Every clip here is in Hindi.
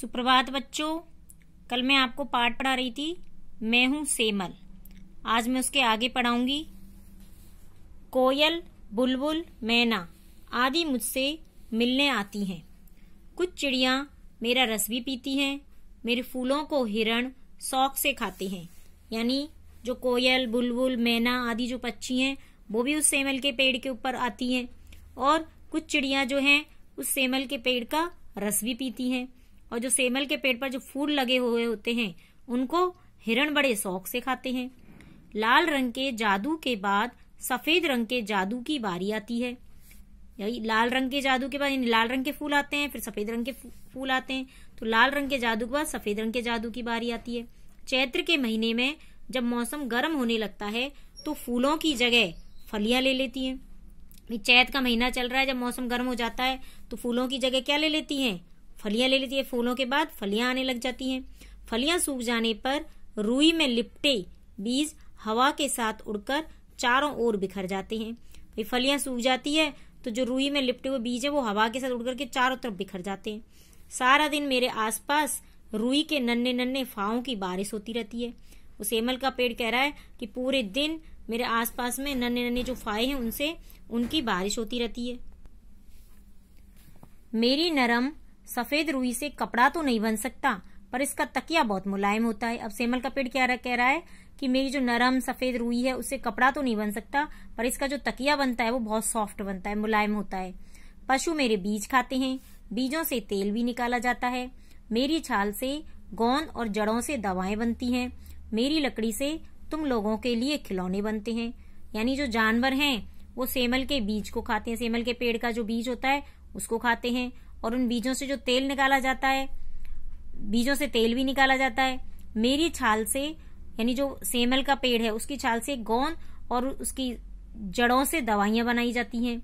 सुप्रभात बच्चों कल मैं आपको पाठ पढ़ा रही थी मैं हूं सेमल आज मैं उसके आगे पढ़ाऊंगी कोयल बुलबुल मैना आदि मुझसे मिलने आती हैं कुछ चिड़िया मेरा रस भी पीती हैं मेरे फूलों को हिरण शौक से खाते हैं यानी जो कोयल बुलबुल मैना आदि जो पक्षी हैं वो भी उस सेमल के पेड़ के ऊपर आती हैं और कुछ चिड़िया जो हैं उस सेमल के पेड़ का रस भी पीती हैं और जो सेमल के पेड़ पर जो फूल लगे हुए होते हैं उनको हिरण बड़े शौक से खाते हैं लाल रंग के जादू के बाद सफेद रंग के जादू की बारी आती है यही लाल रंग के जादू के बाद यानी लाल रंग के फूल आते हैं फिर सफेद रंग के फूल आते हैं तो लाल रंग के जादू के बाद सफेद रंग के जादू की बारी आती है चैत्र के महीने में जब मौसम गर्म होने लगता है तो फूलों की जगह फलियां ले लेती हैं चैत का महीना चल रहा है जब मौसम गर्म हो जाता है तो फूलों की जगह क्या ले लेती हैं फलियां ले लेती है फूलों के बाद फलियां आने लग जाती हैं फलियां सूख जाने पर रूई में लिपटे बीज हवा के साथ उड़कर चारों ओर बिखर जाते हैं भाई फलियां सूख जाती है तो जो रूई में लिपटे हुए बीज है वो हवा के साथ उड़कर के चारों तरफ बिखर जाते हैं सारा दिन मेरे आसपास रूई के नन्हे नन्हे फाओं की बारिश होती रहती है उस एमल का पेड़ कह रहा है कि पूरे दिन मेरे आसपास में नन्हे नन्हे जो फाये हैं उनसे उनकी बारिश होती रहती है मेरी नरम सफेद रुई से कपड़ा तो नहीं बन सकता पर इसका तकिया बहुत मुलायम होता है अब सेमल का पेड़ क्या रह, कह रहा है कि मेरी जो नरम सफेद रुई है उससे कपड़ा तो नहीं बन सकता पर इसका जो तकिया बनता है वो बहुत सॉफ्ट बनता है मुलायम होता है पशु मेरे बीज खाते हैं बीजों से तेल भी निकाला जाता है मेरी छाल से गोंद और जड़ों से दवाएं बनती हैं मेरी लकड़ी से तुम लोगों के लिए खिलौने बनते हैं यानी जो जानवर हैं वो सेमल के बीज को खाते हैं सेमल के पेड़ का जो बीज होता है उसको खाते हैं और उन बीजों से जो तेल निकाला जाता है बीजों से तेल भी निकाला जाता है मेरी छाल से यानी जो सेमल का पेड़ है उसकी छाल से गोंद और उसकी जड़ों से दवाइयां बनाई जाती हैं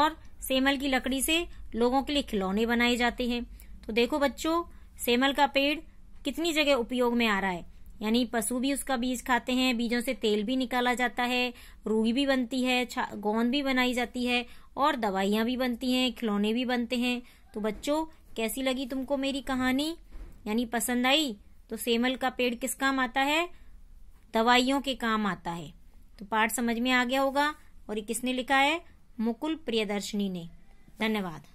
और सेमल की लकड़ी से लोगों के लिए खिलौने बनाए जाते हैं तो देखो बच्चों सेमल का पेड़ कितनी जगह उपयोग में आ रहा है यानी पशु भी उसका बीज खाते हैं बीजों से तेल भी निकाला जाता है रूई भी बनती है गोंद भी बनाई जाती है और दवाइयां भी बनती हैं खिलौने भी बनते हैं तो बच्चों कैसी लगी तुमको मेरी कहानी यानी पसंद आई तो सेमल का पेड़ किस काम आता है दवाइयों के काम आता है तो पाठ समझ में आ गया होगा और ये किसने लिखा है मुकुल प्रियदर्शनी ने धन्यवाद